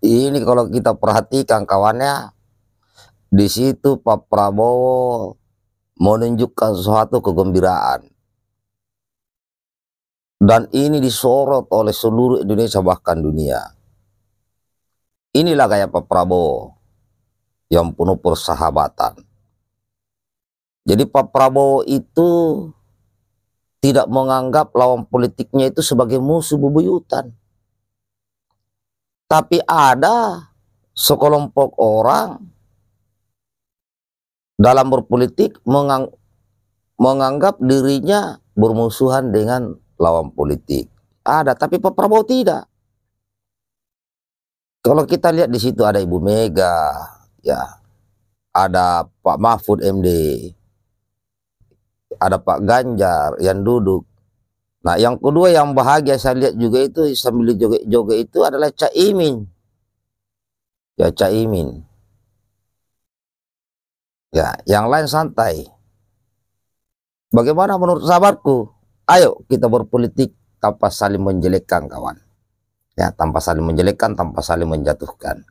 ini kalau kita perhatikan kawannya di situ Pak Prabowo menunjukkan suatu kegembiraan dan ini disorot oleh seluruh Indonesia bahkan dunia inilah gaya Pak Prabowo yang penuh persahabatan jadi Pak Prabowo itu tidak menganggap lawan politiknya itu sebagai musuh bebuyutan tapi ada sekelompok orang dalam berpolitik mengang menganggap dirinya bermusuhan dengan lawan politik. Ada, tapi Pak Prabowo tidak. Kalau kita lihat di situ ada Ibu Mega, ya, ada Pak Mahfud MD, ada Pak Ganjar yang duduk Nah yang kedua yang bahagia saya lihat juga itu sambil joget-joget itu adalah Caimin. Ya Caimin. Ya yang lain santai. Bagaimana menurut sahabatku? Ayo kita berpolitik tanpa saling menjelekkan kawan. Ya tanpa saling menjelekkan, tanpa saling menjatuhkan.